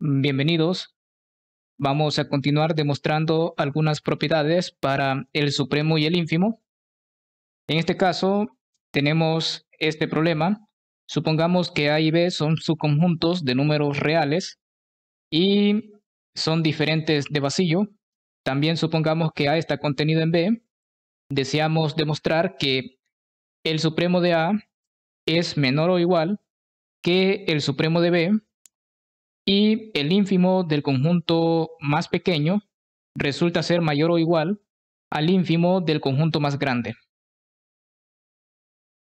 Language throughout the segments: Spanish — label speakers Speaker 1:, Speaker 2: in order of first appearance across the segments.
Speaker 1: Mm, bienvenidos. Vamos a continuar demostrando algunas propiedades para el supremo y el ínfimo. En este caso, tenemos este problema. Supongamos que A y B son subconjuntos de números reales y son diferentes de vacío. También supongamos que A está contenido en B. Deseamos demostrar que el supremo de A es menor o igual que el supremo de B y el ínfimo del conjunto más pequeño resulta ser mayor o igual al ínfimo del conjunto más grande.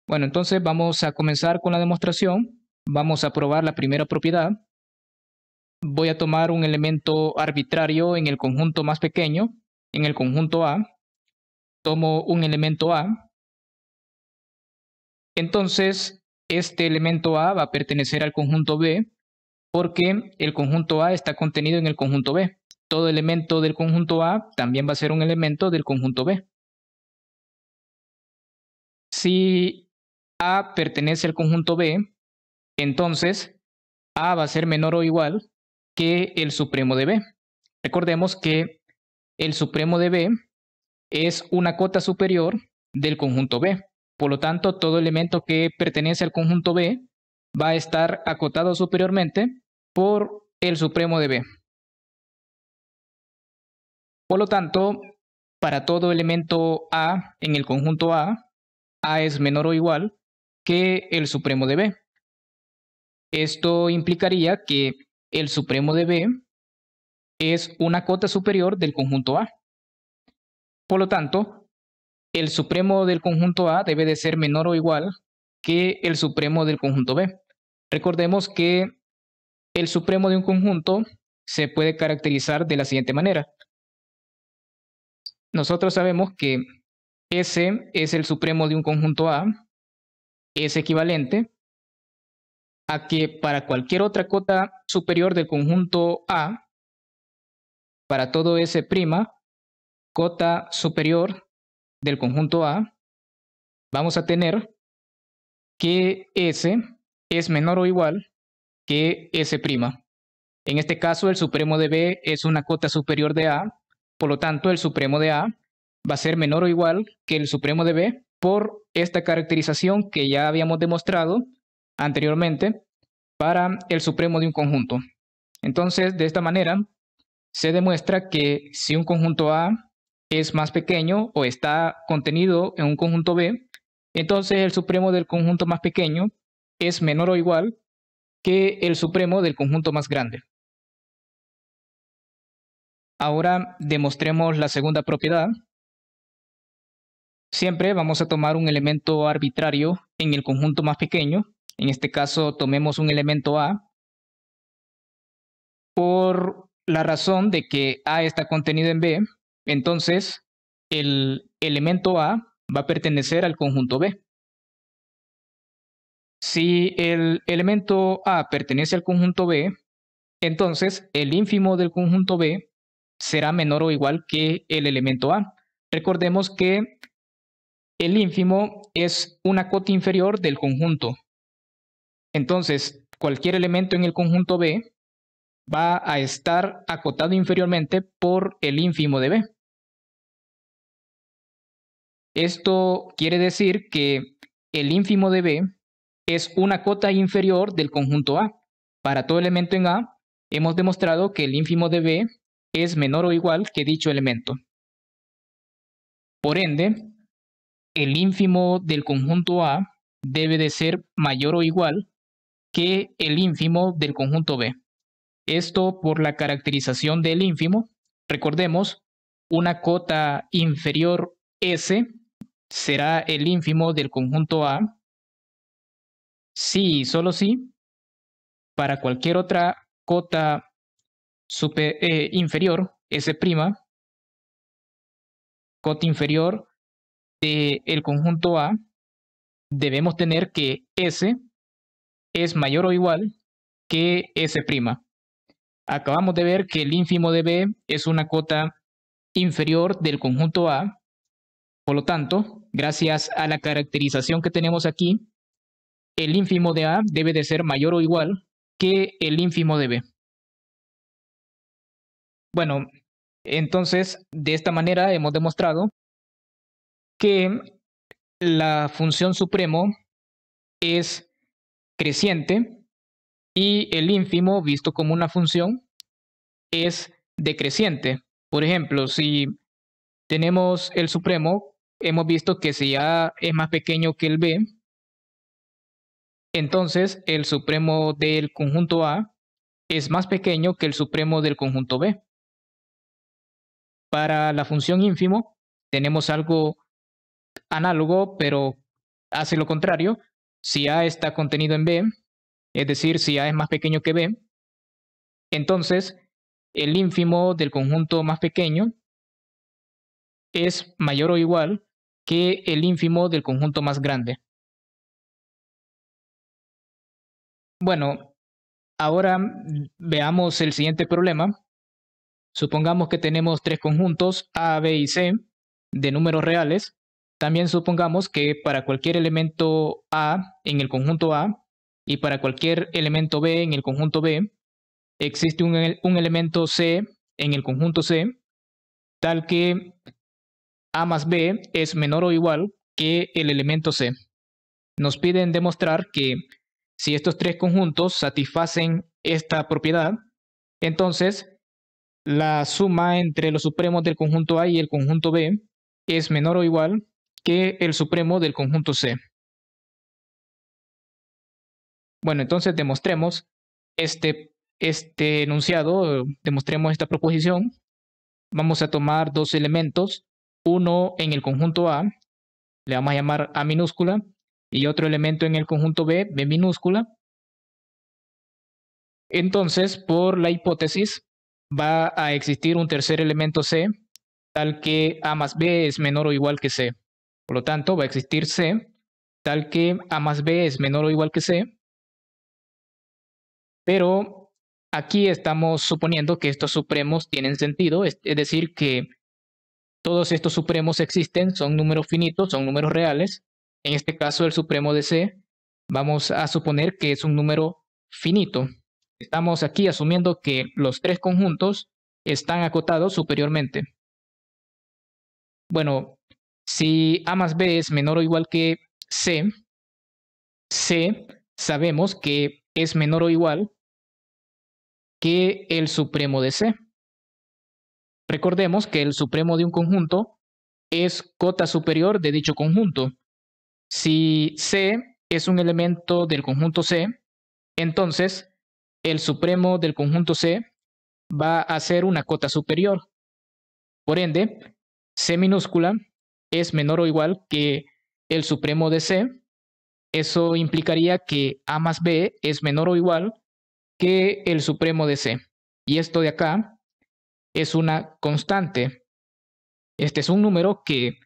Speaker 1: Bueno, entonces vamos a comenzar con la demostración. Vamos a probar la primera propiedad. Voy a tomar un elemento arbitrario en el conjunto más pequeño, en el conjunto A. Tomo un elemento A. Entonces, este elemento A va a pertenecer al conjunto B, porque el conjunto A está contenido en el conjunto B. Todo elemento del conjunto A también va a ser un elemento del conjunto B. Si A pertenece al conjunto B, entonces A va a ser menor o igual que el supremo de B. Recordemos que el supremo de B es una cota superior del conjunto B. Por lo tanto, todo elemento que pertenece al conjunto B va a estar acotado superiormente por el supremo de B. Por lo tanto, para todo elemento A en el conjunto A, A es menor o igual que el supremo de B. Esto implicaría que el supremo de B es una cota superior del conjunto A. Por lo tanto, el supremo del conjunto A debe de ser menor o igual que el supremo del conjunto B. Recordemos que el supremo de un conjunto se puede caracterizar de la siguiente manera. Nosotros sabemos que S es el supremo de un conjunto A, es equivalente a que para cualquier otra cota superior del conjunto A, para todo S', cota superior del conjunto A, vamos a tener que S es menor o igual que S'. En este caso, el supremo de B es una cota superior de A, por lo tanto, el supremo de A va a ser menor o igual que el supremo de B por esta caracterización que ya habíamos demostrado anteriormente para el supremo de un conjunto. Entonces, de esta manera, se demuestra que si un conjunto A es más pequeño o está contenido en un conjunto B, entonces el supremo del conjunto más pequeño es menor o igual que el supremo del conjunto más grande. Ahora demostremos la segunda propiedad. Siempre vamos a tomar un elemento arbitrario en el conjunto más pequeño. En este caso tomemos un elemento A por la razón de que A está contenido en B. Entonces el elemento A va a pertenecer al conjunto B. Si el elemento A pertenece al conjunto B, entonces el ínfimo del conjunto B será menor o igual que el elemento A. Recordemos que el ínfimo es una cota inferior del conjunto. Entonces, cualquier elemento en el conjunto B va a estar acotado inferiormente por el ínfimo de B. Esto quiere decir que el ínfimo de B es una cota inferior del conjunto A. Para todo elemento en A, hemos demostrado que el ínfimo de B es menor o igual que dicho elemento. Por ende, el ínfimo del conjunto A debe de ser mayor o igual que el ínfimo del conjunto B. Esto por la caracterización del ínfimo. Recordemos, una cota inferior S será el ínfimo del conjunto A sí, y solo sí. para cualquier otra
Speaker 2: cota eh, inferior, S', cota inferior del el conjunto A,
Speaker 1: debemos tener que S es mayor o igual que S'. Acabamos de ver que el ínfimo de B es una cota inferior del conjunto A, por lo tanto, gracias a la caracterización que tenemos aquí, el ínfimo de A debe de ser mayor o igual que el ínfimo de B. Bueno, entonces, de esta manera hemos demostrado que la función supremo es creciente y el ínfimo, visto como una función, es decreciente. Por ejemplo, si tenemos el supremo hemos visto que si A es más pequeño que el B, entonces el supremo del conjunto A es más pequeño que el supremo del conjunto B. Para la función ínfimo tenemos algo análogo, pero hace lo contrario. Si A está contenido en B, es decir, si A es más pequeño que B, entonces el ínfimo del conjunto más pequeño es mayor o igual que el ínfimo del conjunto más grande.
Speaker 2: Bueno, ahora
Speaker 1: veamos el siguiente problema. Supongamos que tenemos tres conjuntos A, B y C de números reales. También supongamos que para cualquier elemento A en el conjunto A y para cualquier elemento B en el conjunto B, existe un, un elemento C en el conjunto C, tal que a más B es menor o igual que el elemento C. Nos piden demostrar que si estos tres conjuntos satisfacen esta propiedad, entonces la suma entre los supremos del conjunto A y el conjunto B es menor o igual que el supremo del conjunto C. Bueno, entonces demostremos este, este enunciado, demostremos esta proposición. Vamos a tomar dos elementos uno en el conjunto A, le vamos a llamar A minúscula, y otro elemento en el conjunto B, B minúscula. Entonces, por la hipótesis, va a existir un tercer elemento C, tal que A más B es menor o igual que C. Por lo tanto, va a existir C, tal que A más B es menor o igual que C. Pero aquí estamos suponiendo que estos supremos tienen sentido, es, decir, que todos estos supremos existen, son números finitos, son números reales. En este caso, el supremo de C, vamos a suponer que es un número finito. Estamos aquí asumiendo que los tres conjuntos están acotados superiormente. Bueno, si A más B es menor o igual que C, C sabemos que es menor o igual que el supremo de C. Recordemos que el supremo de un conjunto es cota superior de dicho conjunto. Si C es un elemento del conjunto C, entonces el supremo del conjunto C va a ser una cota superior. Por ende, C minúscula es menor o igual que el supremo de C. Eso implicaría que A más B es menor o igual que el supremo de C. Y esto de acá es una constante. Este es un número que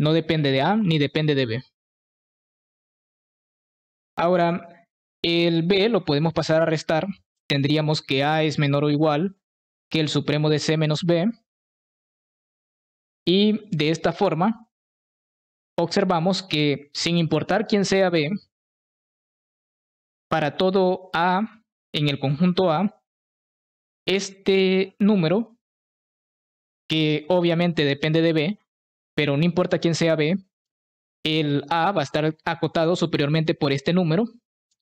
Speaker 1: no depende de A ni depende de B. Ahora, el B lo podemos pasar a restar. Tendríamos que A es menor o igual que el supremo de C menos B. Y de esta forma, observamos que sin importar quién sea B, para todo A en el conjunto A, este número que obviamente depende de B, pero no importa quién sea B, el A va a estar acotado superiormente por este número.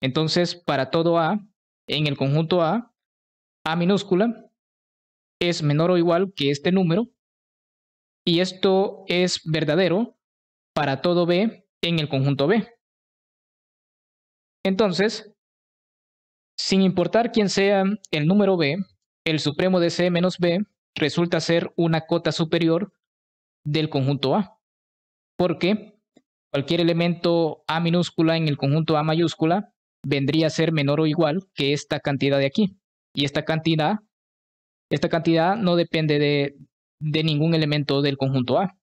Speaker 1: Entonces, para todo A, en el conjunto A, A minúscula es menor o igual que este número. Y esto es verdadero para todo B en el conjunto B. Entonces, sin importar quién sea el número B, el supremo de C menos B resulta ser una cota superior del conjunto A, porque cualquier elemento A minúscula en el conjunto A mayúscula vendría a ser menor o igual que esta cantidad de aquí. Y esta cantidad, esta cantidad no depende de, de ningún elemento del conjunto A.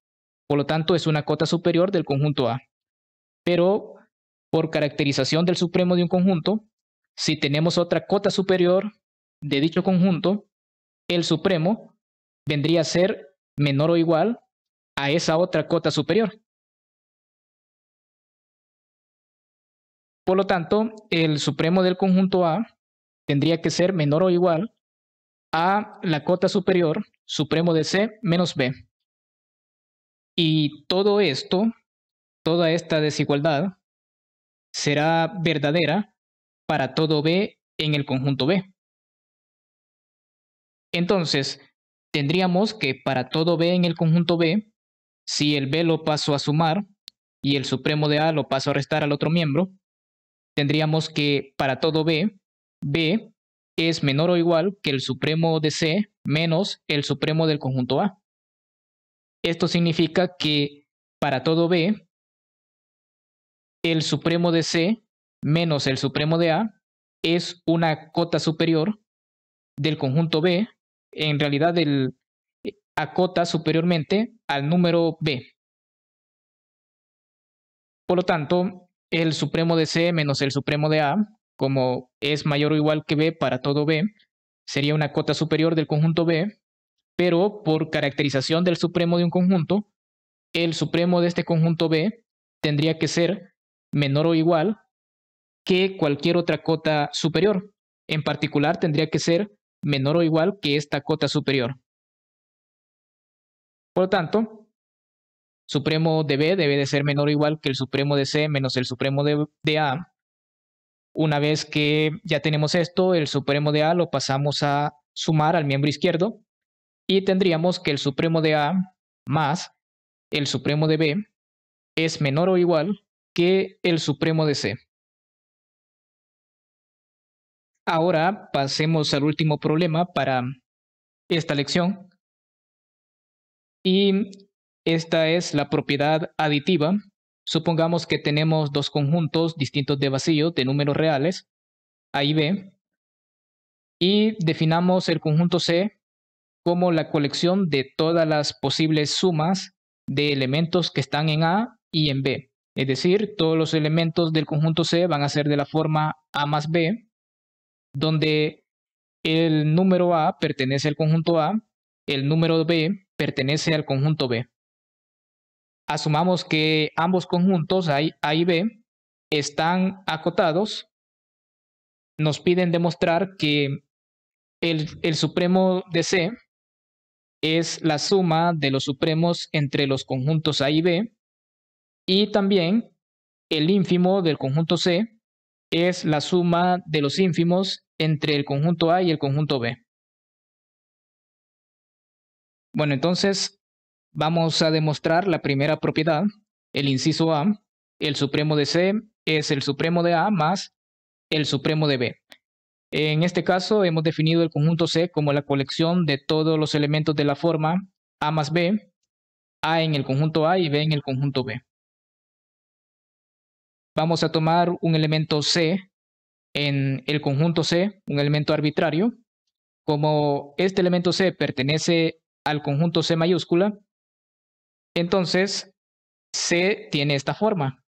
Speaker 1: Por lo tanto, es una cota superior del conjunto A. Pero por caracterización del supremo de un conjunto, si tenemos otra cota superior de dicho conjunto, el supremo vendría a ser menor o
Speaker 2: igual a esa otra cota superior.
Speaker 1: Por lo tanto, el supremo del conjunto A tendría que ser menor o igual a la cota superior supremo de C menos B. Y todo esto, toda esta desigualdad, será verdadera para todo B en el conjunto B. Entonces, tendríamos que para todo B en el conjunto B, si el B lo paso a sumar y el supremo de A lo paso a restar al otro miembro, tendríamos que para todo B, B es menor o igual que el supremo de C menos el supremo del conjunto A. Esto significa que para todo B, el supremo de C menos el supremo de A es una cota superior del conjunto B en realidad el, eh, acota superiormente al número B. Por lo tanto, el supremo de C menos el supremo de A, como es mayor o igual que B para todo B, sería una cota superior del conjunto B, pero por caracterización del supremo de un conjunto, el supremo de este conjunto B tendría que ser menor o igual que cualquier otra cota superior. En particular, tendría que ser menor o igual que esta cota superior. Por lo tanto, supremo de B debe de ser menor o igual que el supremo de C menos el supremo de, A. Una vez que ya tenemos esto, el supremo de A lo pasamos a sumar al miembro izquierdo y tendríamos que el supremo de A más el supremo de B es menor o igual que el supremo de C. Ahora pasemos al último problema para esta lección. Y esta es la propiedad aditiva. Supongamos que tenemos dos conjuntos distintos de vacío de números reales, A y B, y definamos el conjunto C como la colección de todas las posibles sumas de elementos que están en A y en B. Es decir, todos los elementos del conjunto C van a ser de la forma A más B, donde el número A pertenece al conjunto A, el número B pertenece al conjunto B. Asumamos que ambos conjuntos, A y B, están acotados. Nos piden demostrar que el, supremo de C es la suma de los supremos entre los conjuntos A y B y también el ínfimo del conjunto C es la suma de los ínfimos entre el conjunto A y el conjunto B. Bueno, entonces vamos a demostrar la primera propiedad, el inciso A, el supremo de C es el supremo de A más el supremo de B. En este caso hemos definido el conjunto C como la colección de todos los elementos de la forma A más B, A en el conjunto A y B en el conjunto B vamos a tomar un elemento C en el conjunto C, un elemento arbitrario. Como este elemento C pertenece al conjunto C mayúscula, entonces C tiene esta forma.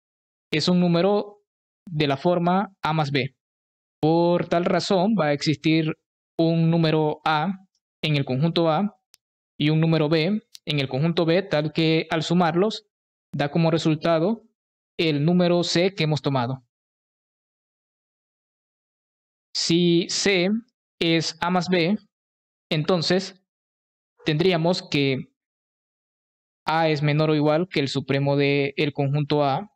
Speaker 1: Es un número de la forma A más B. Por tal razón va a existir un número A en el conjunto A y un número B en el conjunto B, tal que al sumarlos da como resultado el número C que hemos tomado. Si C es A más B, entonces tendríamos que A es menor o igual que el supremo del el conjunto A,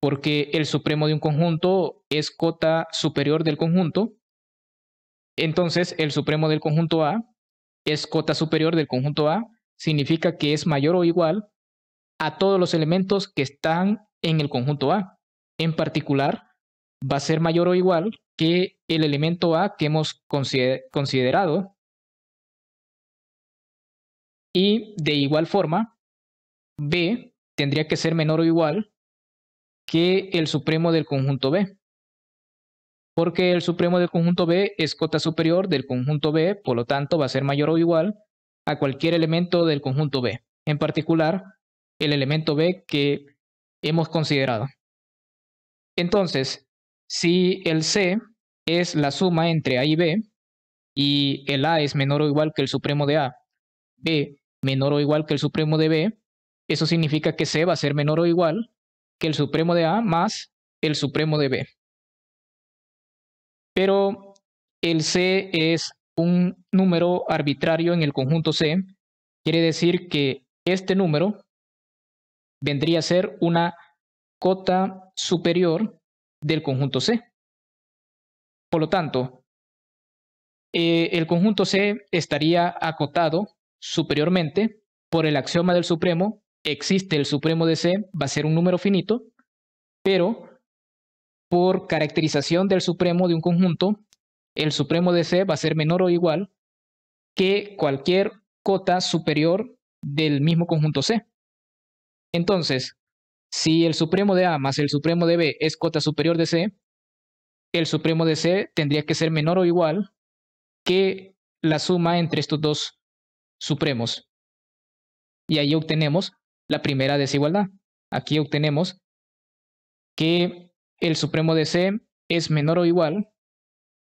Speaker 1: porque el supremo de un conjunto es cota superior del conjunto. Entonces, el supremo del conjunto A es cota superior del conjunto A, significa que es mayor o igual a todos los elementos que están en el conjunto A. En particular, va a ser mayor o igual que el elemento A que hemos considerado. Y de igual forma, B tendría que ser menor o igual que el supremo del conjunto B. Porque el supremo del conjunto B es cota superior del conjunto B, por lo tanto va a ser mayor o igual a cualquier elemento del conjunto B. En particular, el elemento B que hemos considerado. Entonces, si el C es la suma entre A y B, y el A es menor o igual que el supremo de A, B menor o igual que el supremo de B, eso significa que C va a ser menor o igual que el supremo de A más el supremo de B. Pero el C es un número arbitrario en el conjunto C, quiere decir que este número vendría a ser una cota superior del conjunto C. Por lo tanto, eh, el conjunto C estaría acotado superiormente por el axioma del supremo. Existe el supremo de C, va a ser un número finito, pero por caracterización del supremo de un conjunto, el supremo de C va a ser menor o igual que cualquier cota superior del mismo conjunto C. Entonces, si el supremo de A más el supremo de B es cota superior de C, el supremo de C tendría que ser menor o igual que la suma entre estos dos supremos. Y ahí obtenemos la primera desigualdad. Aquí obtenemos que el supremo de C es menor o igual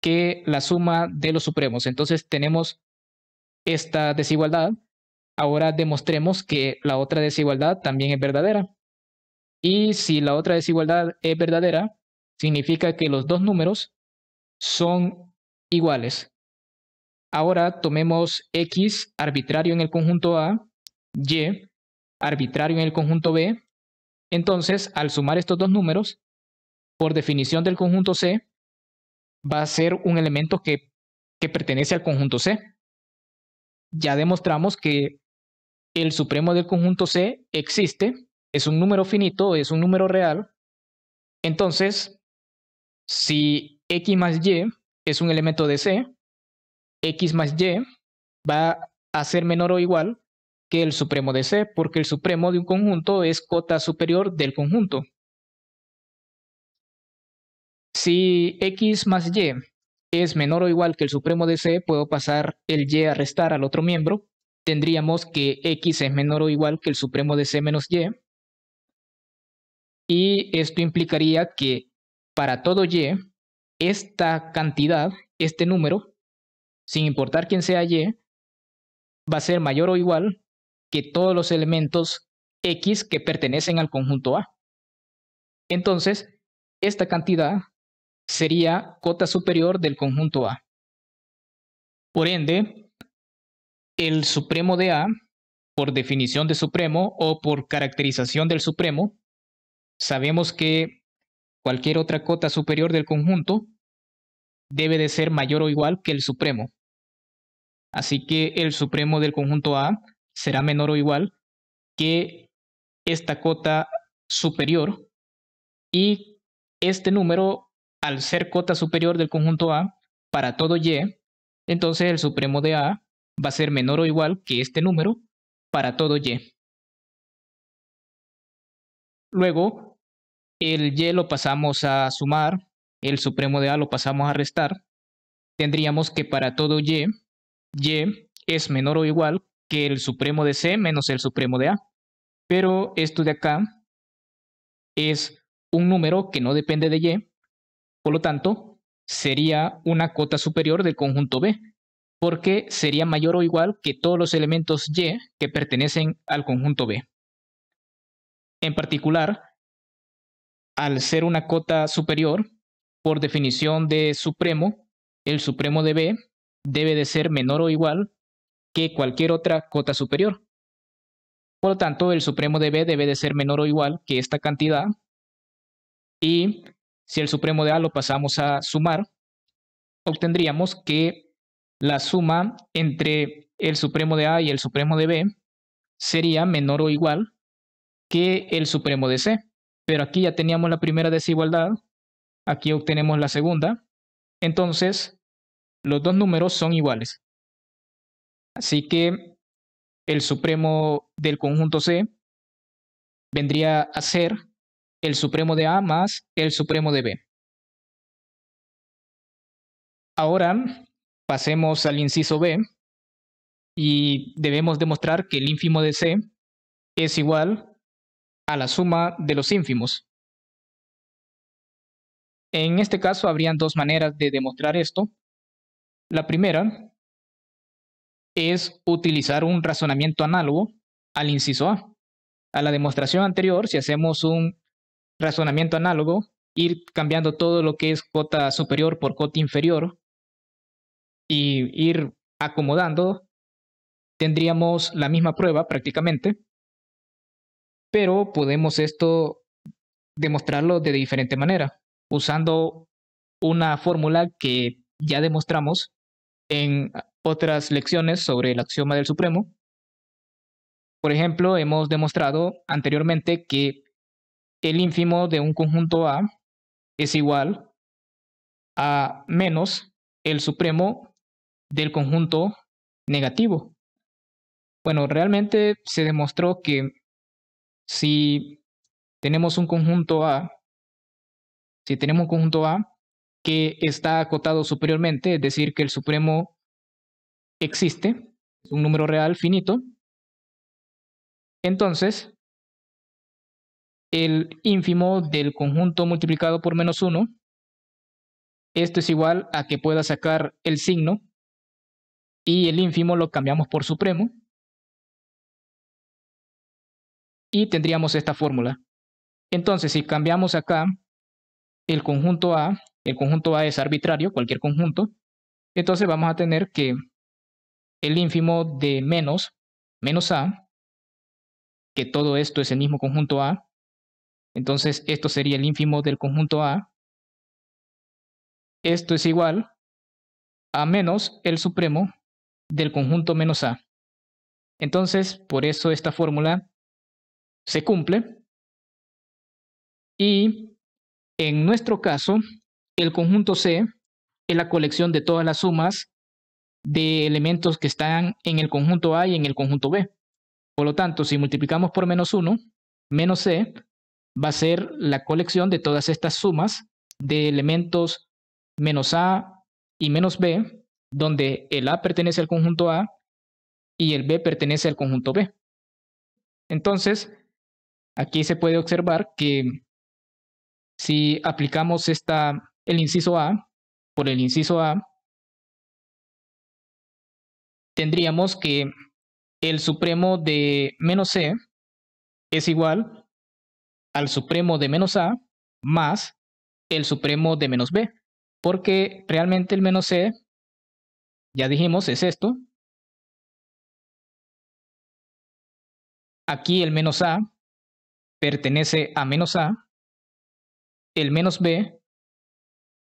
Speaker 1: que la suma de los supremos. Entonces tenemos esta desigualdad ahora demostremos que la otra desigualdad también es verdadera. Y si la otra desigualdad es verdadera, significa que los dos números son iguales. Ahora tomemos X arbitrario en el conjunto A, Y arbitrario en el conjunto B. Entonces, al sumar estos dos números, por definición del conjunto C, va a ser un elemento que, pertenece al conjunto C. Ya demostramos que el supremo del conjunto C existe, es un número finito, es un número real. Entonces, si x más y es un elemento de C, x más y va a ser menor o igual que el supremo de C, porque el supremo de un conjunto es cota superior del conjunto. Si x más y es menor o igual que el supremo de C, puedo pasar el y a restar al otro miembro tendríamos que x es menor o igual que el supremo de c menos y. Y esto implicaría que para todo y, esta cantidad, este número, sin importar quién sea y, va a ser mayor o igual que todos los elementos x que pertenecen al conjunto A. Entonces, esta cantidad sería cota superior del conjunto A. Por ende, el supremo de A, por definición de supremo o por caracterización del supremo, sabemos que cualquier otra cota superior del conjunto debe de ser mayor o igual que el supremo. Así que el supremo del conjunto A será menor o igual que esta cota superior y este número, al ser cota superior del conjunto A, para todo Y, entonces el supremo de A va a ser menor o igual que este número para todo y. Luego, el y lo pasamos a sumar, el supremo de a lo pasamos a restar. Tendríamos que para todo y, y es menor o igual que el supremo de c menos el supremo de a. Pero esto de acá es un número que no depende de y, por lo tanto, sería una cota superior del conjunto b, porque sería mayor o igual que todos los elementos Y que pertenecen al conjunto B. En particular, al ser una cota superior, por definición de supremo, el supremo de B debe de ser menor o igual que cualquier otra cota superior. Por lo tanto, el supremo de B debe de ser menor o igual que esta cantidad. Y si el supremo de A lo pasamos a sumar, obtendríamos que la suma entre el supremo de A y el supremo de B sería menor o igual que el supremo de C. Pero aquí ya teníamos la primera desigualdad, aquí obtenemos la segunda, entonces los dos números son iguales. Así que el supremo del conjunto C vendría a ser el supremo de A más el supremo de B. Ahora Pasemos al inciso B y debemos demostrar que el ínfimo de C es igual a la suma de los ínfimos.
Speaker 2: En este caso habrían dos maneras de demostrar esto.
Speaker 1: La primera es utilizar un razonamiento análogo al inciso A. A la demostración anterior, si hacemos un razonamiento análogo, ir cambiando todo lo que es cota superior por cota inferior y ir acomodando, tendríamos la misma prueba prácticamente, pero podemos esto demostrarlo de diferente manera, usando una fórmula que ya demostramos en otras lecciones sobre el axioma del supremo. Por ejemplo, hemos demostrado anteriormente que el ínfimo de un conjunto A es igual a menos el supremo del conjunto negativo. Bueno, realmente se demostró que si tenemos un conjunto A, si tenemos un conjunto A que está acotado superiormente, es decir, que el supremo existe, es un número real finito, entonces el ínfimo del conjunto multiplicado por menos 1, esto es igual a que pueda sacar el signo
Speaker 2: y el ínfimo lo cambiamos por supremo.
Speaker 1: Y tendríamos esta fórmula. Entonces, si cambiamos acá el conjunto A, el conjunto A es arbitrario, cualquier conjunto, entonces vamos a tener que el ínfimo de menos, menos A, que todo esto es el mismo conjunto A, entonces esto sería el ínfimo del
Speaker 2: conjunto A, esto es igual a menos el supremo del conjunto menos A. Entonces, por eso esta
Speaker 1: fórmula se cumple. Y en nuestro caso, el conjunto C es la colección de todas las sumas de elementos que están en el conjunto A y en el conjunto B. Por lo tanto, si multiplicamos por menos 1, menos C va a ser la colección de todas estas sumas de elementos menos A y menos B donde el A pertenece al conjunto A y el B pertenece al conjunto B. Entonces, aquí se puede observar que si aplicamos esta, el inciso A por el inciso A, tendríamos que el supremo de menos C es igual al supremo de menos A más el supremo de menos B, porque realmente el menos C
Speaker 2: ya dijimos, es esto. Aquí el menos A pertenece a menos A.
Speaker 1: El menos B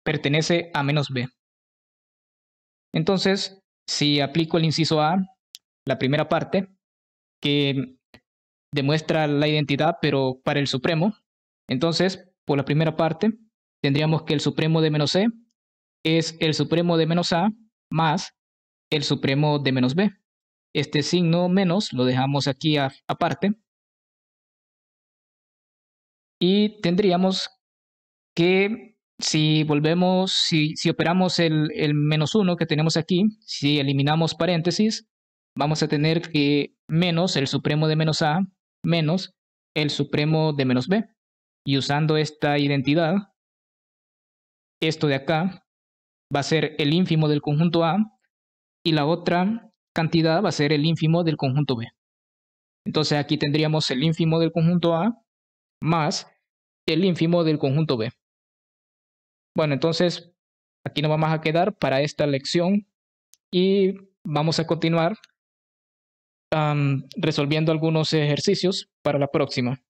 Speaker 1: pertenece a menos B. Entonces, si aplico el inciso A, la primera parte, que demuestra la identidad, pero para el supremo, entonces, por la primera parte, tendríamos que el supremo de menos C es el supremo de menos A más el supremo de menos b. Este signo menos lo dejamos aquí aparte. Y tendríamos que si volvemos, si, operamos el, el menos 1 que tenemos aquí, si eliminamos paréntesis, vamos a tener que menos el supremo de menos a menos el supremo de menos b. Y usando esta identidad, esto de acá va a ser el ínfimo del conjunto a y la otra cantidad va a ser el ínfimo del conjunto B. Entonces aquí tendríamos el ínfimo del conjunto A más el ínfimo del conjunto B. Bueno, entonces aquí nos vamos a quedar para esta lección y vamos a continuar resolviendo algunos
Speaker 2: ejercicios para la próxima.